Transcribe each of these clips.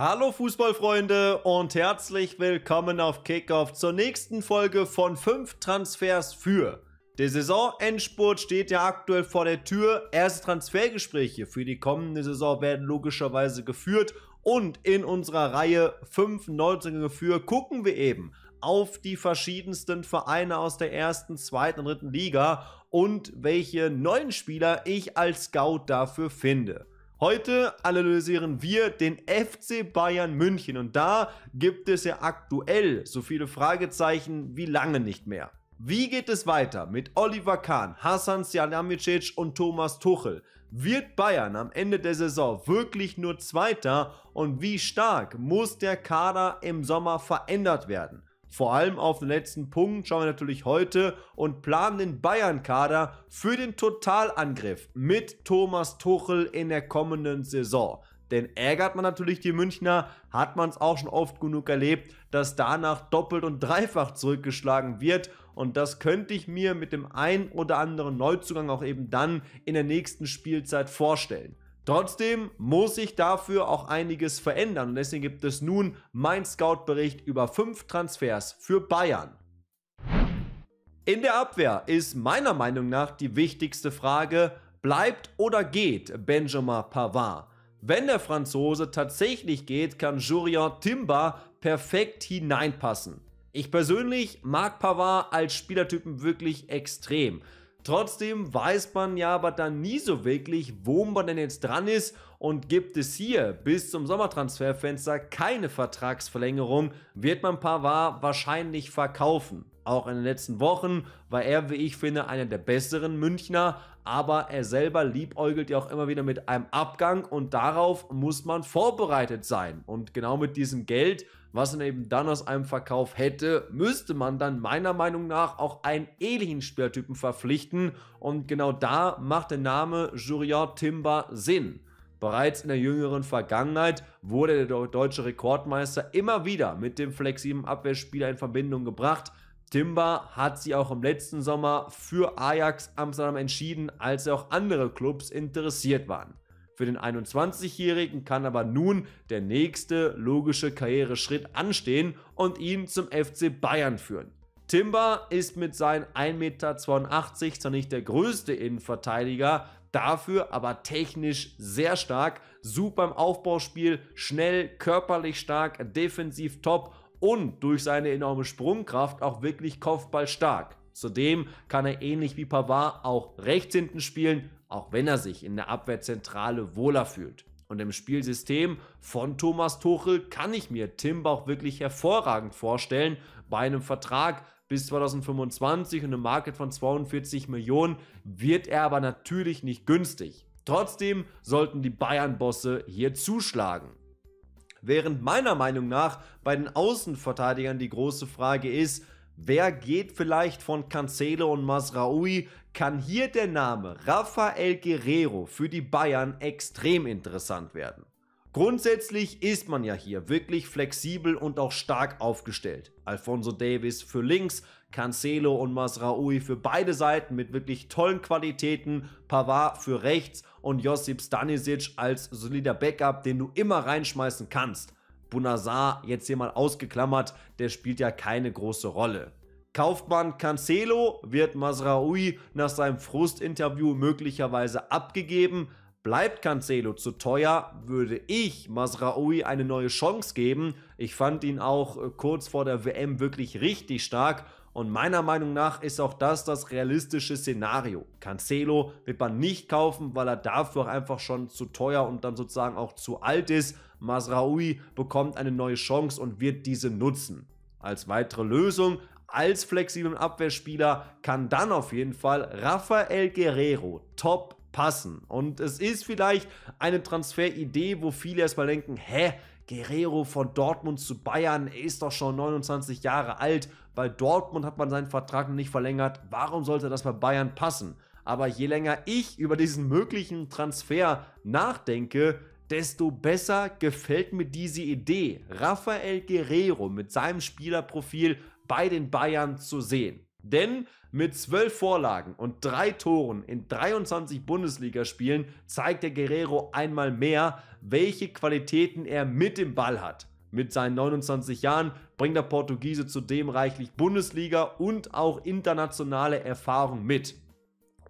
Hallo Fußballfreunde und herzlich willkommen auf Kickoff zur nächsten Folge von 5 Transfers für. Der Saisonendspurt steht ja aktuell vor der Tür. Erste Transfergespräche für die kommende Saison werden logischerweise geführt und in unserer Reihe 5 Neuzugänge für gucken wir eben auf die verschiedensten Vereine aus der ersten, zweiten, und dritten Liga und welche neuen Spieler ich als Scout dafür finde. Heute analysieren wir den FC Bayern München und da gibt es ja aktuell so viele Fragezeichen wie lange nicht mehr. Wie geht es weiter mit Oliver Kahn, Hasan Sjalihamidzic und Thomas Tuchel? Wird Bayern am Ende der Saison wirklich nur Zweiter und wie stark muss der Kader im Sommer verändert werden? Vor allem auf den letzten Punkt schauen wir natürlich heute und planen den Bayern-Kader für den Totalangriff mit Thomas Tuchel in der kommenden Saison. Denn ärgert man natürlich die Münchner, hat man es auch schon oft genug erlebt, dass danach doppelt und dreifach zurückgeschlagen wird. Und das könnte ich mir mit dem ein oder anderen Neuzugang auch eben dann in der nächsten Spielzeit vorstellen. Trotzdem muss sich dafür auch einiges verändern und deswegen gibt es nun mein Scout-Bericht über fünf Transfers für Bayern. In der Abwehr ist meiner Meinung nach die wichtigste Frage, bleibt oder geht Benjamin Pavard? Wenn der Franzose tatsächlich geht, kann Jurian Timba perfekt hineinpassen. Ich persönlich mag Pavard als Spielertypen wirklich extrem. Trotzdem weiß man ja aber dann nie so wirklich, wo man denn jetzt dran ist und gibt es hier bis zum Sommertransferfenster keine Vertragsverlängerung, wird man Pavard wahrscheinlich verkaufen auch in den letzten Wochen, war er, wie ich finde, einer der besseren Münchner, aber er selber liebäugelt ja auch immer wieder mit einem Abgang und darauf muss man vorbereitet sein. Und genau mit diesem Geld, was man eben dann aus einem Verkauf hätte, müsste man dann meiner Meinung nach auch einen ähnlichen Spielertypen verpflichten und genau da macht der Name Jurian Timber Sinn. Bereits in der jüngeren Vergangenheit wurde der deutsche Rekordmeister immer wieder mit dem flexiblen Abwehrspieler in Verbindung gebracht, Timber hat sie auch im letzten Sommer für Ajax Amsterdam entschieden, als auch andere Clubs interessiert waren. Für den 21-Jährigen kann aber nun der nächste logische Karriereschritt anstehen und ihn zum FC Bayern führen. Timber ist mit seinen 1,82 Meter zwar nicht der größte Innenverteidiger, dafür aber technisch sehr stark, super im Aufbauspiel, schnell, körperlich stark, defensiv top und durch seine enorme Sprungkraft auch wirklich kopfballstark. Zudem kann er ähnlich wie Pavard auch rechts hinten spielen, auch wenn er sich in der Abwehrzentrale wohler fühlt. Und im Spielsystem von Thomas Tuchel kann ich mir Tim Bauch wirklich hervorragend vorstellen. Bei einem Vertrag bis 2025 und einem Market von 42 Millionen wird er aber natürlich nicht günstig. Trotzdem sollten die Bayern-Bosse hier zuschlagen. Während meiner Meinung nach bei den Außenverteidigern die große Frage ist, wer geht vielleicht von Cancelo und Masraoui, kann hier der Name Rafael Guerrero für die Bayern extrem interessant werden. Grundsätzlich ist man ja hier wirklich flexibel und auch stark aufgestellt. Alfonso Davis für links, Cancelo und Masraoui für beide Seiten mit wirklich tollen Qualitäten, Pavard für rechts und Josip Stanisic als solider Backup, den du immer reinschmeißen kannst. Bunazar jetzt hier mal ausgeklammert, der spielt ja keine große Rolle. Kauft man Cancelo, wird Masraoui nach seinem Frustinterview möglicherweise abgegeben. Bleibt Cancelo zu teuer, würde ich Masraoui eine neue Chance geben. Ich fand ihn auch äh, kurz vor der WM wirklich richtig stark und meiner Meinung nach ist auch das das realistische Szenario. Cancelo wird man nicht kaufen, weil er dafür einfach schon zu teuer und dann sozusagen auch zu alt ist. Masraoui bekommt eine neue Chance und wird diese nutzen. Als weitere Lösung als flexiblen Abwehrspieler kann dann auf jeden Fall Rafael Guerrero top passen. Und es ist vielleicht eine Transferidee, wo viele erstmal denken, hä, Guerrero von Dortmund zu Bayern ist doch schon 29 Jahre alt, bei Dortmund hat man seinen Vertrag nicht verlängert. Warum sollte das bei Bayern passen? Aber je länger ich über diesen möglichen Transfer nachdenke, desto besser gefällt mir diese Idee, Rafael Guerrero mit seinem Spielerprofil bei den Bayern zu sehen. Denn mit zwölf Vorlagen und drei Toren in 23 Bundesligaspielen zeigt der Guerrero einmal mehr, welche Qualitäten er mit dem Ball hat. Mit seinen 29 Jahren bringt der Portugiese zudem reichlich Bundesliga und auch internationale Erfahrung mit.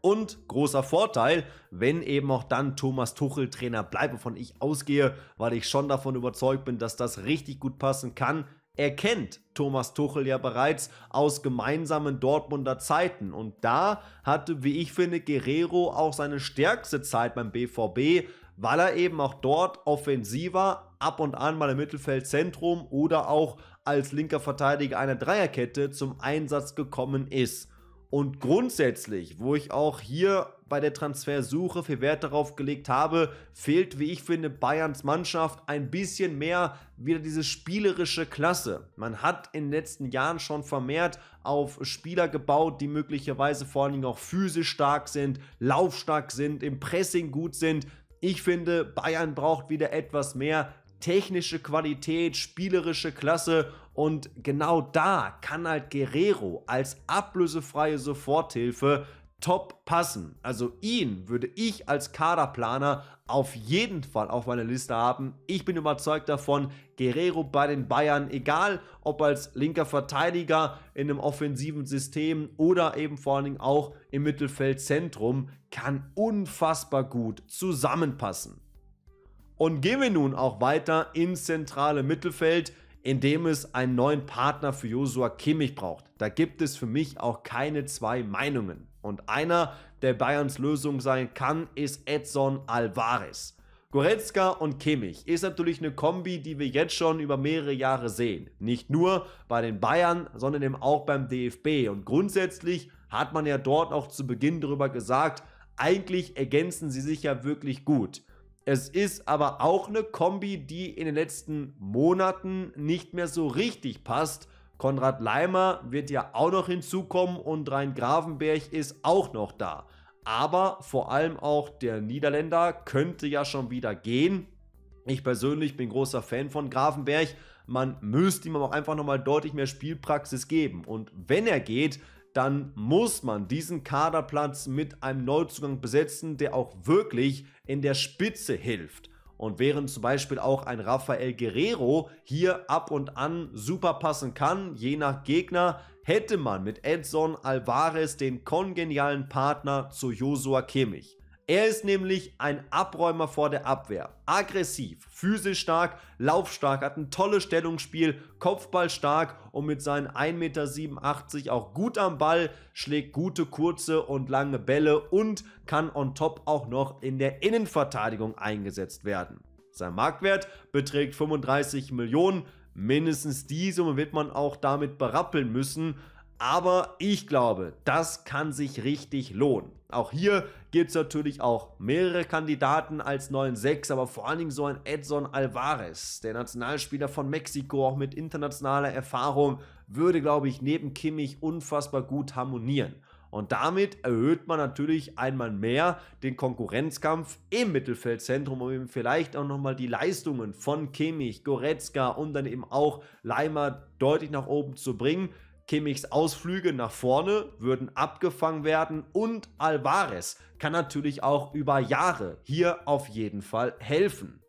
Und großer Vorteil, wenn eben auch dann Thomas Tuchel Trainer bleibt, wovon ich ausgehe, weil ich schon davon überzeugt bin, dass das richtig gut passen kann. erkennt Thomas Tuchel ja bereits aus gemeinsamen Dortmunder Zeiten und da hatte, wie ich finde, Guerrero auch seine stärkste Zeit beim BVB, weil er eben auch dort offensiver ab und an mal im Mittelfeldzentrum oder auch als linker Verteidiger einer Dreierkette zum Einsatz gekommen ist. Und grundsätzlich, wo ich auch hier bei der Transfersuche viel Wert darauf gelegt habe, fehlt, wie ich finde, Bayerns Mannschaft ein bisschen mehr wieder diese spielerische Klasse. Man hat in den letzten Jahren schon vermehrt auf Spieler gebaut, die möglicherweise vor allen Dingen auch physisch stark sind, laufstark sind, im Pressing gut sind. Ich finde, Bayern braucht wieder etwas mehr technische Qualität, spielerische Klasse und genau da kann halt Guerrero als ablösefreie Soforthilfe top passen. Also ihn würde ich als Kaderplaner auf jeden Fall auf meiner Liste haben. Ich bin überzeugt davon, Guerrero bei den Bayern, egal ob als linker Verteidiger in einem offensiven System oder eben vor allen Dingen auch im Mittelfeldzentrum, kann unfassbar gut zusammenpassen. Und gehen wir nun auch weiter ins zentrale Mittelfeld in dem es einen neuen Partner für Josua Kimmich braucht. Da gibt es für mich auch keine zwei Meinungen. Und einer, der Bayerns Lösung sein kann, ist Edson Alvarez. Goretzka und Kimmich ist natürlich eine Kombi, die wir jetzt schon über mehrere Jahre sehen. Nicht nur bei den Bayern, sondern eben auch beim DFB. Und grundsätzlich hat man ja dort auch zu Beginn darüber gesagt, eigentlich ergänzen sie sich ja wirklich gut. Es ist aber auch eine Kombi, die in den letzten Monaten nicht mehr so richtig passt Konrad Leimer wird ja auch noch hinzukommen und Rhein-Gravenberg ist auch noch da. Aber vor allem auch der Niederländer könnte ja schon wieder gehen. Ich persönlich bin großer Fan von Grafenberg. Man müsste ihm auch einfach nochmal deutlich mehr Spielpraxis geben. Und wenn er geht, dann muss man diesen Kaderplatz mit einem Neuzugang besetzen, der auch wirklich in der Spitze hilft. Und während zum Beispiel auch ein Rafael Guerrero hier ab und an super passen kann, je nach Gegner, hätte man mit Edson Alvarez den kongenialen Partner zu Josua Kimmich. Er ist nämlich ein Abräumer vor der Abwehr. Aggressiv, physisch stark, laufstark, hat ein tolles Stellungsspiel, Kopfball stark und mit seinen 1,87 Meter auch gut am Ball, schlägt gute kurze und lange Bälle und kann on top auch noch in der Innenverteidigung eingesetzt werden. Sein Marktwert beträgt 35 Millionen. Mindestens die Summe wird man auch damit berappeln müssen. Aber ich glaube, das kann sich richtig lohnen. Auch hier gibt es natürlich auch mehrere Kandidaten als 9-6, aber vor allen Dingen so ein Edson Alvarez, der Nationalspieler von Mexiko, auch mit internationaler Erfahrung, würde, glaube ich, neben Kimmich unfassbar gut harmonieren. Und damit erhöht man natürlich einmal mehr den Konkurrenzkampf im Mittelfeldzentrum, um eben vielleicht auch nochmal die Leistungen von Kimmich, Goretzka und dann eben auch Leimer deutlich nach oben zu bringen. Kimmichs Ausflüge nach vorne würden abgefangen werden und Alvarez kann natürlich auch über Jahre hier auf jeden Fall helfen.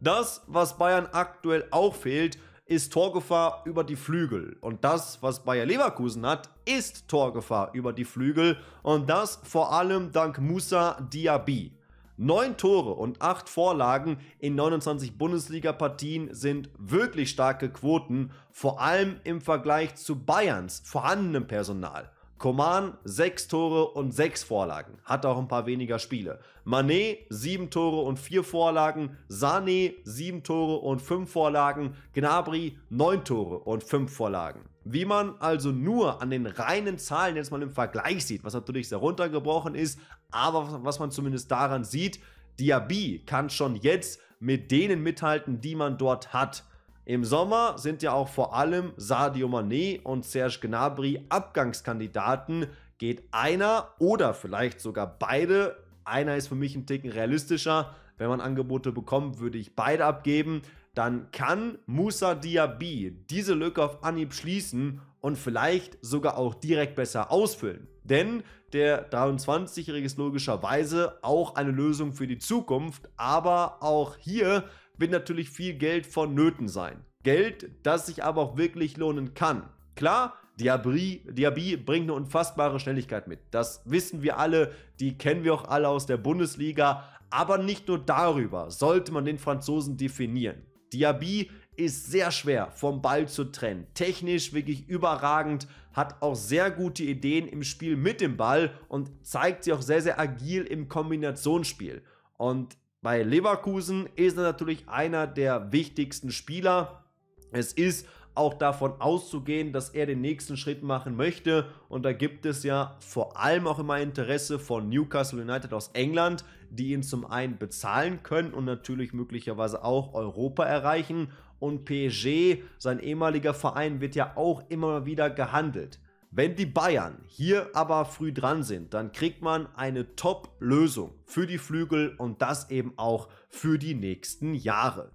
Das, was Bayern aktuell auch fehlt, ist Torgefahr über die Flügel. Und das, was Bayer Leverkusen hat, ist Torgefahr über die Flügel. Und das vor allem dank Musa Diaby. Neun Tore und acht Vorlagen in 29 Bundesliga-Partien sind wirklich starke Quoten, vor allem im Vergleich zu Bayerns vorhandenem Personal. Koman sechs Tore und sechs Vorlagen, hat auch ein paar weniger Spiele. Manet sieben Tore und vier Vorlagen, Sané sieben Tore und fünf Vorlagen, Gnabry neun Tore und fünf Vorlagen. Wie man also nur an den reinen Zahlen jetzt mal im Vergleich sieht, was natürlich sehr runtergebrochen ist, aber was man zumindest daran sieht, Diaby kann schon jetzt mit denen mithalten, die man dort hat. Im Sommer sind ja auch vor allem Sadio Mané und Serge Gnabry Abgangskandidaten. Geht einer oder vielleicht sogar beide. Einer ist für mich ein Ticken realistischer. Wenn man Angebote bekommt, würde ich beide abgeben dann kann Musa Diaby diese Lücke auf Anhieb schließen und vielleicht sogar auch direkt besser ausfüllen. Denn der 23-Jährige ist logischerweise auch eine Lösung für die Zukunft, aber auch hier wird natürlich viel Geld vonnöten sein. Geld, das sich aber auch wirklich lohnen kann. Klar, Diaby, bringt eine unfassbare Schnelligkeit mit. Das wissen wir alle, die kennen wir auch alle aus der Bundesliga. Aber nicht nur darüber sollte man den Franzosen definieren. Diaby ist sehr schwer vom Ball zu trennen. Technisch wirklich überragend, hat auch sehr gute Ideen im Spiel mit dem Ball und zeigt sich auch sehr, sehr agil im Kombinationsspiel. Und bei Leverkusen ist er natürlich einer der wichtigsten Spieler. Es ist auch davon auszugehen, dass er den nächsten Schritt machen möchte. Und da gibt es ja vor allem auch immer Interesse von Newcastle United aus England, die ihn zum einen bezahlen können und natürlich möglicherweise auch Europa erreichen. Und PSG, sein ehemaliger Verein, wird ja auch immer wieder gehandelt. Wenn die Bayern hier aber früh dran sind, dann kriegt man eine Top-Lösung für die Flügel und das eben auch für die nächsten Jahre.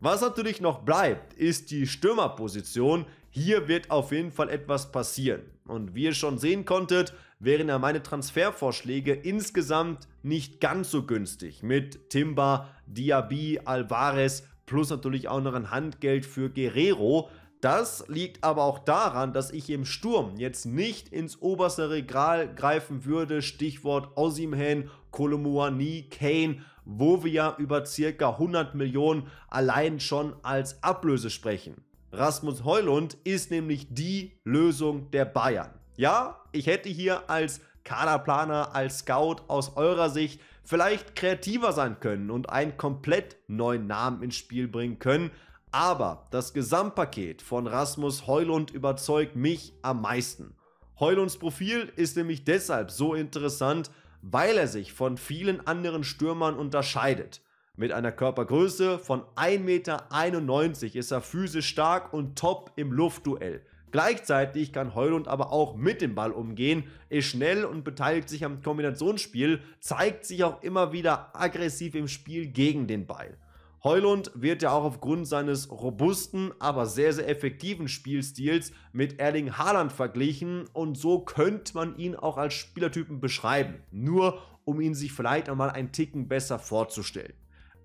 Was natürlich noch bleibt, ist die Stürmerposition. Hier wird auf jeden Fall etwas passieren. Und wie ihr schon sehen konntet, wären ja meine Transfervorschläge insgesamt nicht ganz so günstig. Mit Timba, Diaby, Alvarez plus natürlich auch noch ein Handgeld für Guerrero. Das liegt aber auch daran, dass ich im Sturm jetzt nicht ins oberste Regal greifen würde. Stichwort Osimhen, Kolomuani, Kane wo wir ja über circa 100 Millionen allein schon als Ablöse sprechen. Rasmus Heulund ist nämlich die Lösung der Bayern. Ja, ich hätte hier als Kaderplaner, als Scout aus eurer Sicht vielleicht kreativer sein können und einen komplett neuen Namen ins Spiel bringen können. Aber das Gesamtpaket von Rasmus Heulund überzeugt mich am meisten. Heulunds Profil ist nämlich deshalb so interessant, weil er sich von vielen anderen Stürmern unterscheidet. Mit einer Körpergröße von 1,91 Meter ist er physisch stark und top im Luftduell. Gleichzeitig kann Heulund aber auch mit dem Ball umgehen, ist schnell und beteiligt sich am Kombinationsspiel, zeigt sich auch immer wieder aggressiv im Spiel gegen den Ball. Heulund wird ja auch aufgrund seines robusten, aber sehr, sehr effektiven Spielstils mit Erling Haaland verglichen und so könnte man ihn auch als Spielertypen beschreiben, nur um ihn sich vielleicht einmal ein Ticken besser vorzustellen.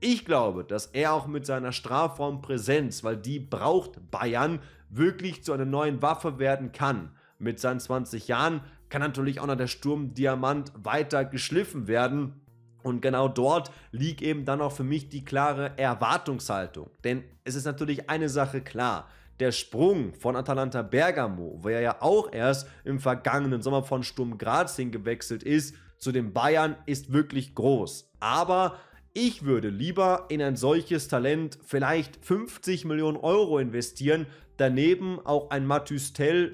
Ich glaube, dass er auch mit seiner Strafraumpräsenz, weil die braucht Bayern, wirklich zu einer neuen Waffe werden kann. Mit seinen 20 Jahren kann natürlich auch noch der Sturmdiamant weiter geschliffen werden und genau dort liegt eben dann auch für mich die klare Erwartungshaltung. Denn es ist natürlich eine Sache klar. Der Sprung von Atalanta Bergamo, er ja auch erst im vergangenen Sommer von Sturm Graz hingewechselt ist, zu den Bayern ist wirklich groß. Aber ich würde lieber in ein solches Talent vielleicht 50 Millionen Euro investieren, daneben auch ein Matthys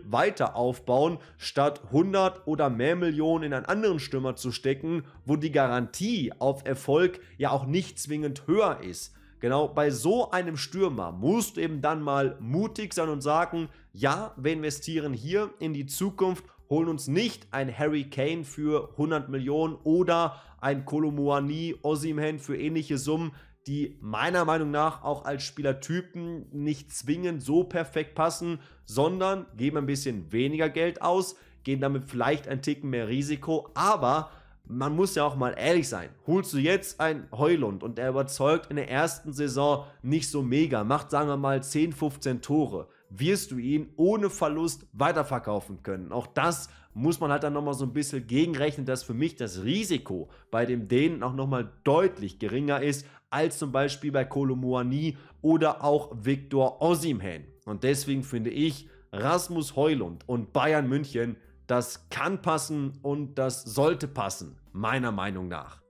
weiter aufbauen, statt 100 oder mehr Millionen in einen anderen Stürmer zu stecken, wo die Garantie auf Erfolg ja auch nicht zwingend höher ist. Genau bei so einem Stürmer musst du eben dann mal mutig sein und sagen, ja, wir investieren hier in die Zukunft, holen uns nicht ein Harry Kane für 100 Millionen oder ein Kolomoani, Osimhen für ähnliche Summen die meiner Meinung nach auch als Spielertypen nicht zwingend so perfekt passen, sondern geben ein bisschen weniger Geld aus, gehen damit vielleicht ein Ticken mehr Risiko, aber man muss ja auch mal ehrlich sein. Holst du jetzt einen Heulund und der überzeugt in der ersten Saison nicht so mega, macht sagen wir mal 10, 15 Tore, wirst du ihn ohne Verlust weiterverkaufen können. Auch das muss man halt dann nochmal so ein bisschen gegenrechnen, dass für mich das Risiko bei dem Dänen auch nochmal deutlich geringer ist als zum Beispiel bei Kolomuani oder auch Viktor Osimhen. Und deswegen finde ich Rasmus Heulund und Bayern München, das kann passen und das sollte passen, meiner Meinung nach.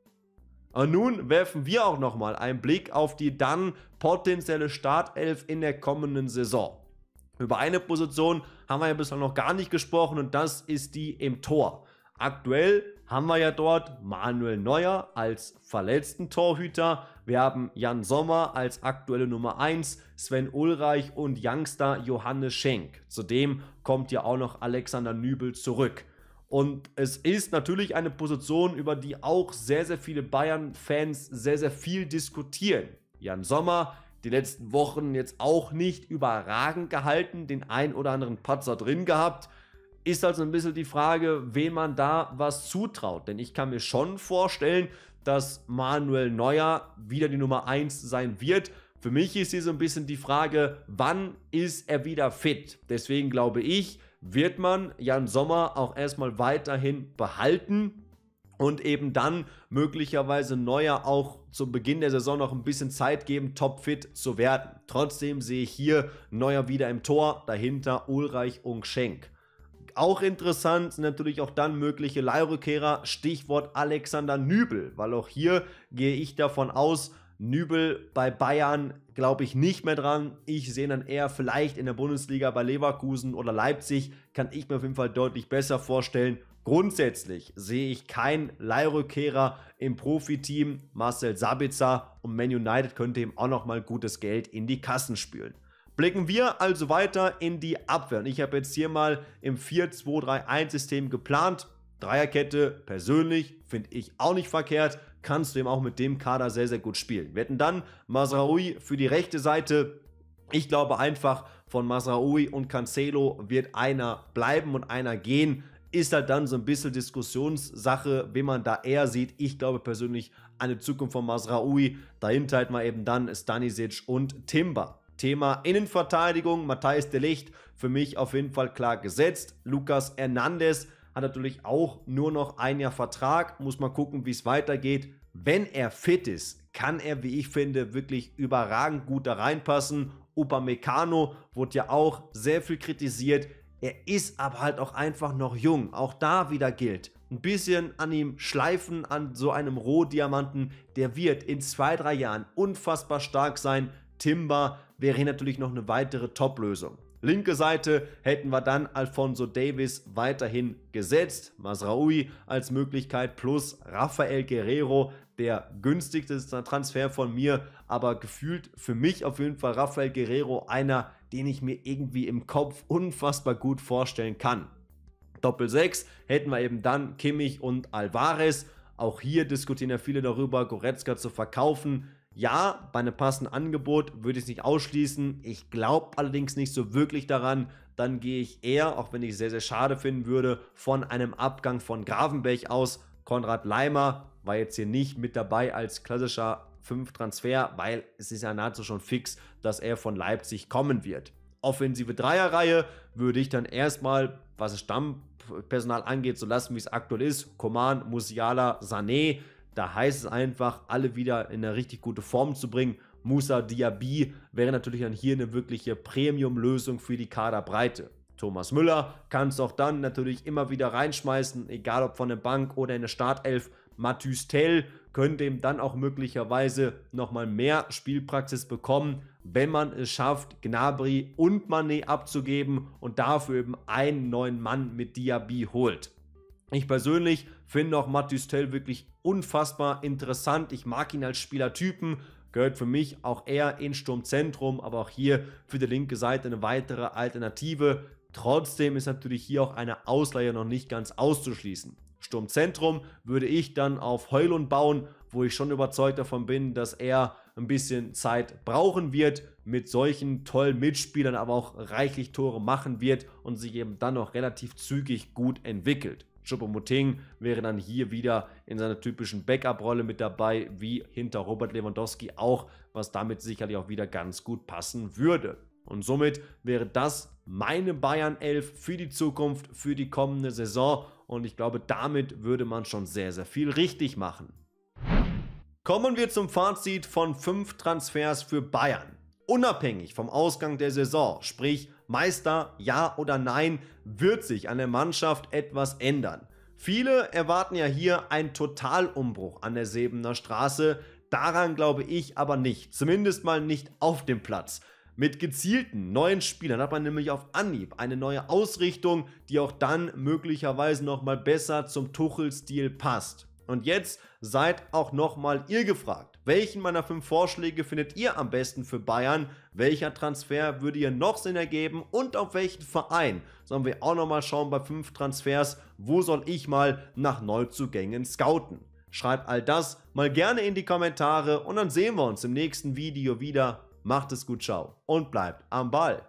Und nun werfen wir auch nochmal einen Blick auf die dann potenzielle Startelf in der kommenden Saison. Über eine Position haben wir ja bislang noch gar nicht gesprochen und das ist die im Tor. Aktuell haben wir ja dort Manuel Neuer als verletzten Torhüter. Wir haben Jan Sommer als aktuelle Nummer 1, Sven Ulreich und Youngster Johannes Schenk. Zudem kommt ja auch noch Alexander Nübel zurück. Und es ist natürlich eine Position, über die auch sehr, sehr viele Bayern-Fans sehr, sehr viel diskutieren. Jan Sommer die letzten Wochen jetzt auch nicht überragend gehalten, den ein oder anderen Patzer drin gehabt. Ist also ein bisschen die Frage, wem man da was zutraut. Denn ich kann mir schon vorstellen, dass Manuel Neuer wieder die Nummer 1 sein wird. Für mich ist hier so ein bisschen die Frage, wann ist er wieder fit? Deswegen glaube ich, wird man Jan Sommer auch erstmal weiterhin behalten und eben dann möglicherweise Neuer auch zu Beginn der Saison noch ein bisschen Zeit geben, topfit zu werden. Trotzdem sehe ich hier Neuer wieder im Tor, dahinter Ulreich und Schenk. Auch interessant sind natürlich auch dann mögliche Leihrückkehrer, Stichwort Alexander Nübel, weil auch hier gehe ich davon aus, Nübel bei Bayern glaube ich nicht mehr dran. Ich sehe dann eher vielleicht in der Bundesliga bei Leverkusen oder Leipzig, kann ich mir auf jeden Fall deutlich besser vorstellen. Grundsätzlich sehe ich keinen Leihrückkehrer im Profiteam. Marcel Sabitzer und Man United könnte ihm auch nochmal gutes Geld in die Kassen spülen. Blicken wir also weiter in die Abwehr. Und ich habe jetzt hier mal im 4-2-3-1-System geplant. Dreierkette persönlich finde ich auch nicht verkehrt. Kannst du eben auch mit dem Kader sehr, sehr gut spielen. Wir hätten dann Masraoui für die rechte Seite. Ich glaube einfach, von Masraoui und Cancelo wird einer bleiben und einer gehen. Ist halt dann so ein bisschen Diskussionssache, wie man da eher sieht. Ich glaube persönlich an die Zukunft von Masraoui. Dahinter halt mal eben dann Stanisic und Timber. Thema Innenverteidigung, Matthijs de Licht, für mich auf jeden Fall klar gesetzt. Lucas Hernandez hat natürlich auch nur noch ein Jahr Vertrag, muss man gucken, wie es weitergeht. Wenn er fit ist, kann er, wie ich finde, wirklich überragend gut da reinpassen. Upamecano wurde ja auch sehr viel kritisiert. Er ist aber halt auch einfach noch jung. Auch da wieder gilt. Ein bisschen an ihm schleifen, an so einem Rohdiamanten. Der wird in zwei, drei Jahren unfassbar stark sein. Timber wäre hier natürlich noch eine weitere Top-Lösung. Linke Seite hätten wir dann Alfonso Davis weiterhin gesetzt, Masraoui als Möglichkeit plus Rafael Guerrero der günstigste Transfer von mir, aber gefühlt für mich auf jeden Fall Rafael Guerrero einer, den ich mir irgendwie im Kopf unfassbar gut vorstellen kann. Doppel 6 hätten wir eben dann Kimmich und Alvarez. Auch hier diskutieren ja viele darüber, Goretzka zu verkaufen. Ja, bei einem passenden Angebot würde ich es nicht ausschließen. Ich glaube allerdings nicht so wirklich daran. Dann gehe ich eher, auch wenn ich es sehr, sehr schade finden würde, von einem Abgang von Gravenbech aus. Konrad Leimer war jetzt hier nicht mit dabei als klassischer 5-Transfer, weil es ist ja nahezu schon fix, dass er von Leipzig kommen wird. Offensive Dreierreihe würde ich dann erstmal, was das Stammpersonal angeht, so lassen, wie es aktuell ist. Koman, Musiala, Sané. Da heißt es einfach, alle wieder in eine richtig gute Form zu bringen. Musa Diaby wäre natürlich dann hier eine wirkliche Premium-Lösung für die Kaderbreite. Thomas Müller kann es auch dann natürlich immer wieder reinschmeißen, egal ob von der Bank oder in der Startelf. Matthys Tell könnte eben dann auch möglicherweise nochmal mehr Spielpraxis bekommen, wenn man es schafft, Gnabry und Manet abzugeben und dafür eben einen neuen Mann mit Diaby holt. Ich persönlich finde auch Matthys Tell wirklich unfassbar interessant. Ich mag ihn als Spielertypen, gehört für mich auch eher ins Sturmzentrum, aber auch hier für die linke Seite eine weitere Alternative. Trotzdem ist natürlich hier auch eine Ausleihe noch nicht ganz auszuschließen. Sturmzentrum würde ich dann auf Heulund bauen, wo ich schon überzeugt davon bin, dass er ein bisschen Zeit brauchen wird, mit solchen tollen Mitspielern aber auch reichlich Tore machen wird und sich eben dann noch relativ zügig gut entwickelt. Choupo-Moting wäre dann hier wieder in seiner typischen Backup-Rolle mit dabei, wie hinter Robert Lewandowski auch, was damit sicherlich auch wieder ganz gut passen würde. Und somit wäre das meine Bayern 11 für die Zukunft, für die kommende Saison. Und ich glaube, damit würde man schon sehr, sehr viel richtig machen. Kommen wir zum Fazit von fünf Transfers für Bayern. Unabhängig vom Ausgang der Saison, sprich Meister, ja oder nein, wird sich an der Mannschaft etwas ändern. Viele erwarten ja hier einen Totalumbruch an der Sebener Straße, daran glaube ich aber nicht, zumindest mal nicht auf dem Platz. Mit gezielten neuen Spielern hat man nämlich auf Anhieb eine neue Ausrichtung, die auch dann möglicherweise nochmal besser zum Tuchel-Stil passt. Und jetzt seid auch nochmal ihr gefragt. Welchen meiner fünf Vorschläge findet ihr am besten für Bayern? Welcher Transfer würde ihr noch Sinn ergeben und auf welchen Verein? Sollen wir auch nochmal schauen bei fünf Transfers, wo soll ich mal nach Neuzugängen scouten? Schreibt all das mal gerne in die Kommentare und dann sehen wir uns im nächsten Video wieder. Macht es gut, ciao und bleibt am Ball.